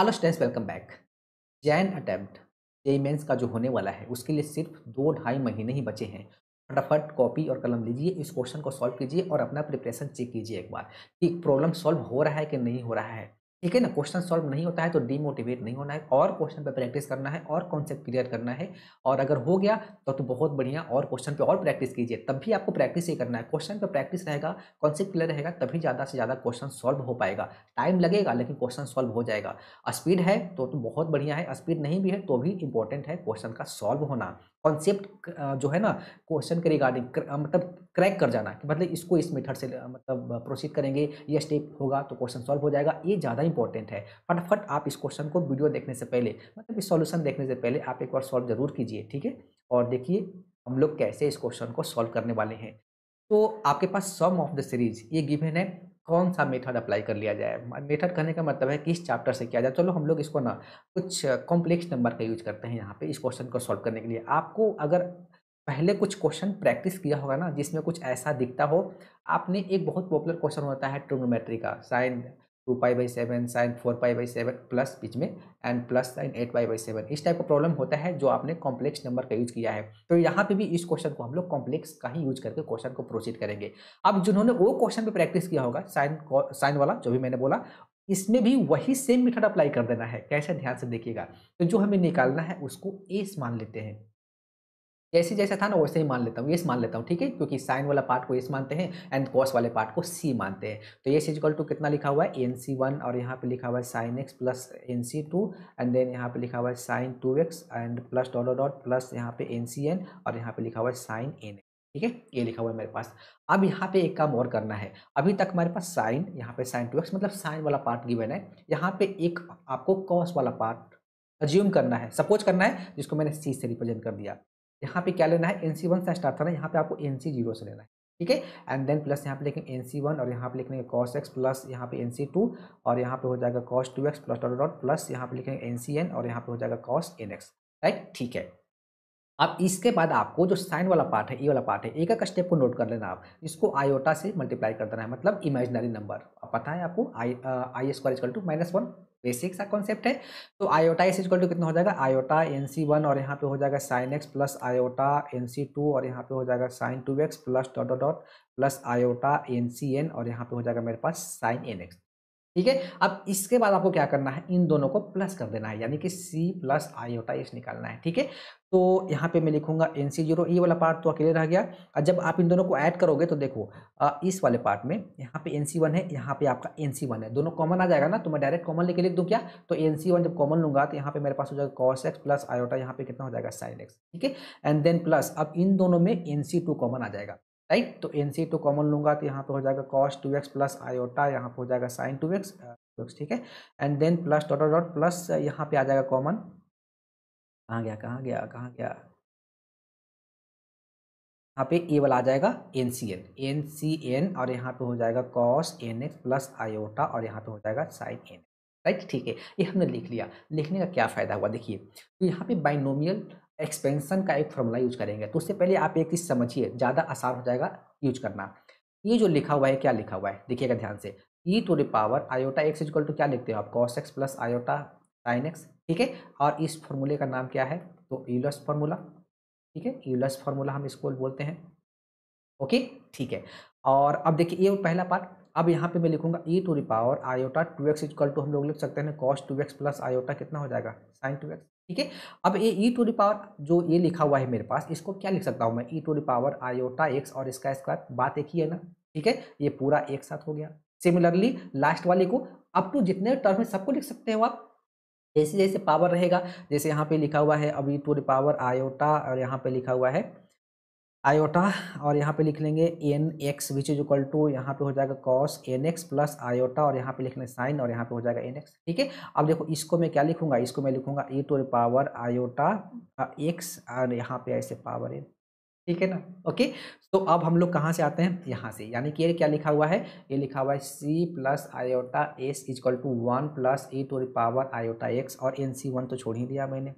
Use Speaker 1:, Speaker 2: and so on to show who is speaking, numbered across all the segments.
Speaker 1: hello students welcome back जैन attempt JEE Mains का जो होने वाला है उसके लिए सिर्फ दो ढाई महीने ही बचे हैं फटाफट कॉपी और कलम लीजिए इस क्वेश्चन को सॉल्व कीजिए और अपना प्रिपरेशन चेक कीजिए एक बार कि प्रॉब्लम सॉल्व हो रहा है कि नहीं हो रहा है ठीक है ना क्वेश्चन सॉल्व नहीं होता है तो डीमोटिवेट नहीं होना है और क्वेश्चन पे प्रैक्टिस करना है और कॉन्सेप्ट क्लियर करना है और अगर हो गया तो तो बहुत बढ़िया और क्वेश्चन पे और प्रैक्टिस कीजिए तब भी आपको प्रैक्टिस ही करना है क्वेश्चन पे प्रैक्टिस रहेगा कॉन्सेप्ट क्लियर रहेगा तभी ज़्यादा से ज़्यादा क्वेश्चन सॉल्व हो पाएगा टाइम लगेगा लेकिन क्वेश्चन सॉल्व हो जाएगा स्पीड है तो, तो बहुत बढ़िया है स्पीड नहीं भी है तो भी इंपॉर्टेंट है क्वेश्चन का सॉल्व होना कॉन्सेप्ट जो है ना क्वेश्चन के रिगार्डिंग मतलब क्रैक कर जाना कि मतलब इसको इस मेथड से मतलब प्रोसीड करेंगे ये स्टेप होगा तो क्वेश्चन सॉल्व हो जाएगा ये ज़्यादा इंपॉर्टेंट है फटाफट आप इस क्वेश्चन को वीडियो देखने से पहले मतलब इस सॉल्यूशन देखने से पहले आप एक बार सॉल्व जरूर कीजिए ठीक है और देखिए हम लोग कैसे इस क्वेश्चन को सॉल्व करने वाले हैं तो आपके पास सम ऑफ द सीरीज ये गिवन है कौन सा मेथड अप्लाई कर लिया जाए मेथड करने का मतलब है किस चैप्टर से किया जाए चलो हम लोग इसको ना कुछ कॉम्प्लेक्स नंबर का यूज करते हैं यहाँ पे इस क्वेश्चन को सॉल्व करने के लिए आपको अगर पहले कुछ क्वेश्चन प्रैक्टिस किया होगा ना जिसमें कुछ ऐसा दिखता हो आपने एक बहुत पॉपुलर क्वेश्चन होता है ट्रोनोमेट्री का sine two pi by seven sine four pi by seven plus बीच में and plus sine eight pi by seven इस टाइप का प्रॉब्लम होता है जो आपने कॉम्प्लेक्स नंबर का यूज किया है तो यहाँ पे भी इस क्वेश्चन को हम लोग कॉम्प्लेक्स का ही यूज करके क्वेश्चन को प्रोसीड करेंगे अब जिन्होंने वो क्वेश्चन पे प्रैक्टिस किया होगा साइन साइन वाला जो भी मैंने बोला इसमें भी वही सेम मेथड अप्लाई कर देना है कैसे ध्यान से देखिएगा तो जो हमें निकालना है उसको एस मान लेते हैं जैसे जैसा था ना वैसे ही मान लेता हूँ येस मान लेता हूँ ठीक है क्योंकि साइन वाला पार्ट को येस मानते हैं एंड कॉस वाले पार्ट को सी मानते हैं तो येस इजिकल टू कितना लिखा हुआ है एन सी वन और यहाँ पे लिखा हुआ है sine x plus n c two and then यहाँ पे लिखा हुआ है sine two x and plus dollar dot plus यहाँ पे एन सी एन और यहाँ पे लिखा हुआ है साइन एन ठीक है ये लिखा हुआ है मेरे पास अब यहाँ पे एक काम और करना है अभी तक हमारे पास साइन यहाँ पे साइन टू एक्स मतलब साइन वाला पार्ट गिवन है यहाँ पे एक आपको कॉस वाला पार्ट अज्यूम करना है सपोज करना है जिसको मैंने सी से रिप्रेजेंट कर दिया यहाँ पे क्या लेना है एन सी वन से स्टार्ट करना है यहाँ पे आपको एन सी जीरो से लेना है ठीक है एंड देन प्लस यहाँ पे लिखेंगे एन सी वन और यहाँ पे लिखेंगे कॉस एक्स प्लस यहाँ पे एन सी टू और यहाँ पे हो जाएगा cos two x plus dot dot plus यहाँ पे लिखेंगे एन सी एन और यहाँ पे हो जाएगा कॉस एन एक्स राइट ठीक है अब इसके बाद आपको जो साइन वाला पार्ट है ई वाला पार्ट है एक एक स्टेप को नोट कर लेना आप इसको आयोटा से मल्टीप्लाई कर देना है मतलब इमेजनरी नंबर पता है आपको i i square is equal to minus one basic सा कॉन्सेप्ट है तो आयोटा इस इक्वल टू कितना हो जाएगा आयोटा एन सी वन और यहाँ पे हो जाएगा sine x plus iota n c two और यहाँ पे हो जाएगा sine two x plus dot dot plus iota n c n और यहाँ पे हो जाएगा मेरे पास साइन एन एक्स ठीक है अब इसके बाद आपको क्या करना है इन दोनों को प्लस कर देना है यानी कि सी प्लस आई होता है इस निकालना है ठीक है तो यहाँ पे मैं लिखूंगा एन सी जीरो ई वाला पार्ट तो अकेले रह गया और जब आप इन दोनों को ऐड करोगे तो देखो इस वाले पार्ट में यहाँ पे एन सी वन है यहाँ पे आपका एन सी वन है दोनों कॉमन आ जाएगा ना तो मैं डायरेक्ट कॉमन लेके लिख दूँ क्या तो एन सी वन जब कॉमन लूंगा तो यहाँ पे मेरे पास हो जाएगा कॉस एक्स प्लस आयोटा यहाँ पे कितना हो जाएगा साइन एक्स ठीक है एंड देन प्लस अब इन दोनों में एन सी टू कॉमन आ जाएगा राइट तो n c e two common लूंगा तो यहाँ पे हो जाएगा cos two x plus iota यहाँ पे हो जाएगा साइन टू एक्स ठीक है and then plus dot dot plus यहाँ पे आ जाएगा कॉमन कहाँ गया कहाँ गया कहाँ गया यहाँ पे ए वाला आ जाएगा n c n n c n और यहाँ पे हो जाएगा cos n x plus iota और यहाँ पे हो जाएगा साइन एन राइट ठीक है ये हमने लिख लिया लिखने का क्या फ़ायदा हुआ देखिए तो यहाँ पे बाइनोमियल एक्सपेंसन का एक फॉर्मूला यूज करेंगे तो उससे पहले आप एक चीज़ समझिए ज़्यादा आसान हो जाएगा यूज करना ये जो लिखा हुआ है क्या लिखा हुआ है देखिएगा ध्यान से e to the power iota x is equal to क्या लिखते हो आप cos x plus iota sine x ठीक है और इस फॉर्मूले का नाम क्या है तो यूलस फॉर्मूला ठीक है यूलस फार्मूला हम इसको बोलते हैं ओके ठीक है और अब देखिए ये पहला पार्ट अब यहाँ पे मैं लिखूंगा e to the power iota two x is equal to हम लोग लिख सकते हैं cos two x plus iota कितना हो जाएगा साइन टू एक्स ठीक है अब ये ई टू रिपावर पावर जो ये लिखा हुआ है मेरे पास इसको क्या लिख सकता हूँ मैं e to the power power iota x और इसका स्क्वायर बात एक ही है ना ठीक है ये पूरा एक साथ हो गया सिमिलरली लास्ट वाले को अप टू जितने टर्म है सबको लिख सकते हो आप जैसे जैसे पावर रहेगा जैसे यहाँ पे लिखा हुआ है अब ई टू रिपावर आयोटा और यहाँ पे लिखा हुआ है आयोटा और यहाँ पे लिख लेंगे n x which is equal to यहाँ पे हो जाएगा cos n x plus iota और यहाँ पे लिख लेंगे साइन और यहाँ पे हो जाएगा एन एक्स ठीक है अब देखो इसको मैं क्या लिखूंगा इसको मैं लिखूंगा e to power iota x और यहाँ पे ऐसे पावर एन ठीक है ना ओके तो अब हम लोग कहाँ से आते हैं यहाँ से यानी कि ये क्या लिखा हुआ है ये लिखा हुआ है c plus iota s is equal to one plus e to power iota x और एन सी वन तो छोड़ ही दिया मैंने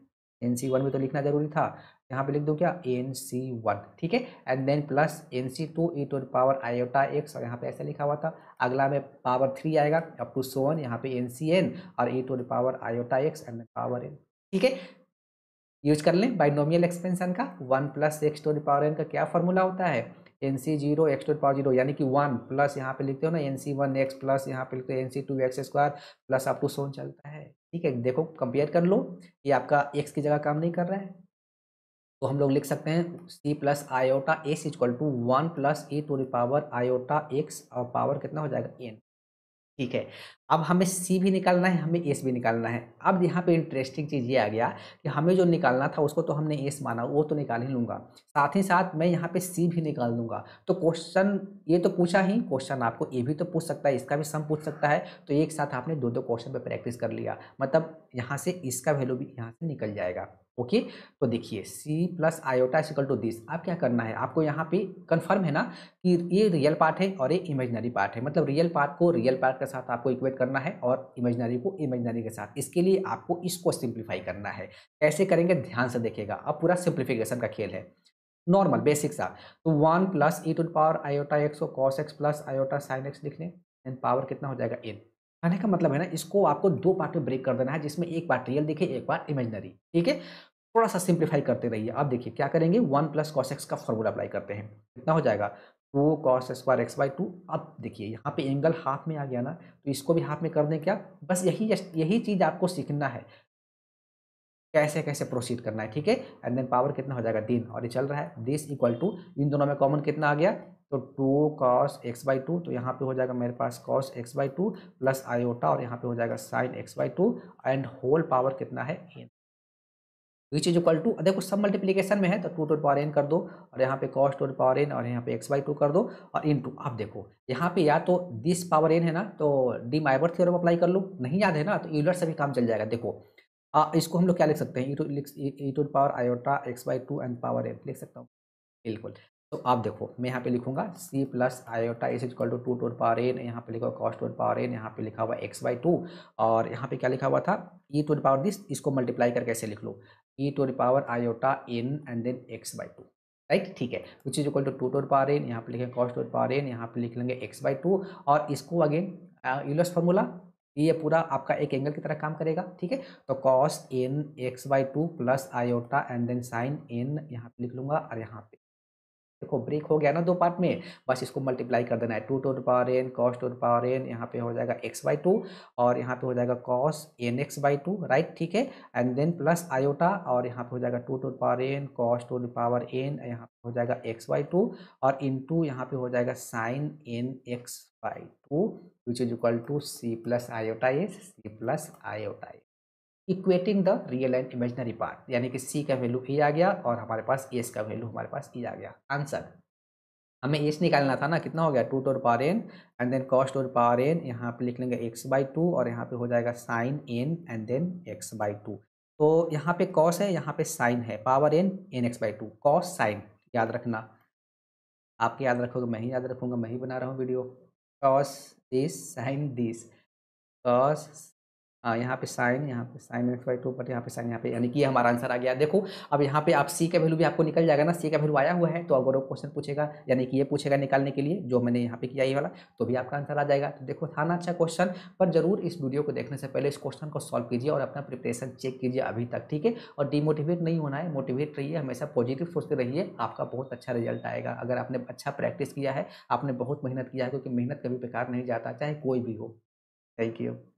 Speaker 1: एन सी वन भी तो लिखना जरूरी था यहाँ पे लिख दो क्या एन सी वन ठीक है and then plus n c two e to power iota x और यहाँ पे ऐसा लिखा हुआ था अगला में पावर थ्री आएगा अप टू सोन यहाँ पे एन सी एन और e to power iota x and power n ठीक है यूज कर लें बाइनोमियल एक्सपेंशन का one plus x to power n का क्या फॉर्मूला होता है n c zero x to power zero यानी कि वन प्लस यहाँ पे लिखते हो ना n c one x plus यहाँ पे लिखते हो n c two x square plus up to so on चलता है ठीक है देखो कंपेयर कर लो ये आपका एक्स की जगह काम नहीं कर रहा है तो हम लोग लिख सकते हैं c plus iota s is equal to one plus e to the power iota x और पावर कितना हो जाएगा एन ठीक है अब हमें सी भी निकालना है हमें एस भी निकालना है अब यहाँ पे इंटरेस्टिंग चीज़ ये आ गया कि हमें जो निकालना था उसको तो हमने एस माना वो तो निकाल ही लूँगा साथ ही साथ मैं यहाँ पे सी भी निकाल दूंगा तो क्वेश्चन ये तो पूछा ही क्वेश्चन आपको ये भी तो पूछ सकता है इसका भी सम पूछ सकता है तो एक साथ आपने दो दो क्वेश्चन पर प्रैक्टिस कर लिया मतलब यहाँ से इसका वैल्यू भी यहाँ से निकल जाएगा ओके तो देखिए c plus iota s equal to this अब क्या करना है आपको यहाँ पे कंफर्म है ना कि ये रियल पार्ट है और ये इमेजनरी पार्ट है मतलब रियल पार्ट को रियल पार्ट के साथ आपको इक्वेट करना है और इमेजनरी को इमेजनरी के साथ इसके लिए आपको इसको सिंप्लीफाई करना है कैसे करेंगे ध्यान से देखेगा अब पूरा सिंप्लीफिकेशन का खेल है नॉर्मल बेसिक सा तो one plus e to power iota x को cos x plus iota sine x लिख लें पावर कितना हो जाएगा एन आने का मतलब है ना इसको आपको दो पार्ट में ब्रेक कर देना है जिसमें एक पार्ट रियल देखिए एक पार्ट इमेजनरी ठीक है थोड़ा सा सिंप्लीफाई करते रहिए आप देखिए क्या करेंगे वन प्लस कॉस एक्स का फॉर्मूला अप्लाई करते हैं कितना हो जाएगा two cos square x by two अब देखिए यहाँ पे एंगल हाफ में आ गया ना तो इसको भी हाफ में कर दें क्या बस यही यही चीज़ आपको सीखना है कैसे कैसे प्रोसीड करना है ठीक है एंड देन पावर कितना हो जाएगा दिन और ये चल रहा है दिस इक्वल टू इन दोनों में कॉमन कितना आ गया तो two cos x by two तो यहाँ पे हो जाएगा मेरे पास cos x by two plus iota और यहाँ पे हो जाएगा sine x by two and whole power कितना है n which is equal to देखो सब मल्टीप्लीकेशन में है तो टू टू पावर एन कर दो और यहाँ पे कॉस टू पावर एन और यहाँ पे एक्स बाई टू कर दो और इन टू अब देखो यहाँ पे या तो दिस पावर एन है ना तो डी माइबर थी अप्लाई कर लो नहीं याद है ना तो यूलर से भी काम चल जाएगा देखो आ, इसको हम लोग क्या लिख सकते हैं e to power iota x by two and power n लिख सकता हूँ बिल्कुल तो आप देखो मैं यहाँ पे लिखूंगा c plus iota is equal to two to power n यहाँ पे लिखा हुआ कॉस्ट टोर पावर एन यहाँ पे लिखा हुआ एक्स बाई टू और यहाँ पे क्या लिखा हुआ था ई टोर पावर दिस इसको मल्टीप्लाई करके ऐसे लिख लो e to power iota n and then x by two right ठीक है which is equal to two to power n यहाँ पे लिखेंगे कॉस्ट टोर पावर एन यहाँ पे लिख लेंगे एक्स बाई टू और इसको अगेन यूलस फॉर्मूला ये पूरा आपका एक एंगल की तरह काम करेगा ठीक है तो cos n x by two plus iota and then sine n यहाँ पे लिख लूंगा और यहाँ पे देखो ब्रेक हो गया ना दो पार्ट में बस इसको मल्टीप्लाई कर देना है two to power n cos to power n यहाँ पे हो जाएगा एक्स बाई टू और यहाँ पे हो जाएगा cos n x by two right ठीक है एंड देन प्लस आयोटा और यहाँ पे हो जाएगा two to power n cos to power n यहाँ पे हो जाएगा एक्स बाई टू और इन टू यहाँ पे हो जाएगा sine n x by two which is equal to C plus iota S C plus iota S equating the real and imaginary part यानी कि सी का वैल्यू ई आ गया और हमारे पास एस का वैल्यू हमारे पास ई e आ गया आंसर हमें एस निकालना था ना कितना हो गया two to power n and then cos और पावर एन यहाँ पे लिख लेंगे एक्स बाई टू और यहाँ पे हो जाएगा sine n and then x by two तो यहाँ पे कॉस है यहाँ पे साइन है power n n x by two cos sine याद रखना आपके याद रखोगे मैं ही याद रखूँगा मैं ही बना रहा हूँ video cos this sine this cos हाँ यहाँ पे साइन यहाँ पे साइन एक्स बाई टू पर यहाँ पे साइन यहाँ पे यानी कि हमारा आंसर आ गया देखो अब यहाँ पे आप सी का वैल्यू भी आपको निकल जाएगा ना सी का वैल्यू आया हुआ है तो अगर वो क्वेश्चन पूछेगा यानी कि ये पूछेगा निकालने के लिए जो मैंने यहाँ पे किया ही वाला तो भी आपका आंसर आ जाएगा तो देखो था ना अच्छा क्वेश्चन पर जरूर इस वीडियो को देखने से पहले इस क्वेश्चन को सॉल्व कीजिए और अपना प्रिपरेशन चेक कीजिए अभी तक ठीक है और डिमोटिवेट नहीं होना है मोटिवेट रहिए हमेशा पॉजिटिव सोचते रहिए आपका बहुत अच्छा रिजल्ट आएगा अगर आपने अच्छा प्रैक्टिस किया है आपने बहुत मेहनत किया है क्योंकि मेहनत कभी बेकार नहीं जाता चाहे कोई भी हो थैंक यू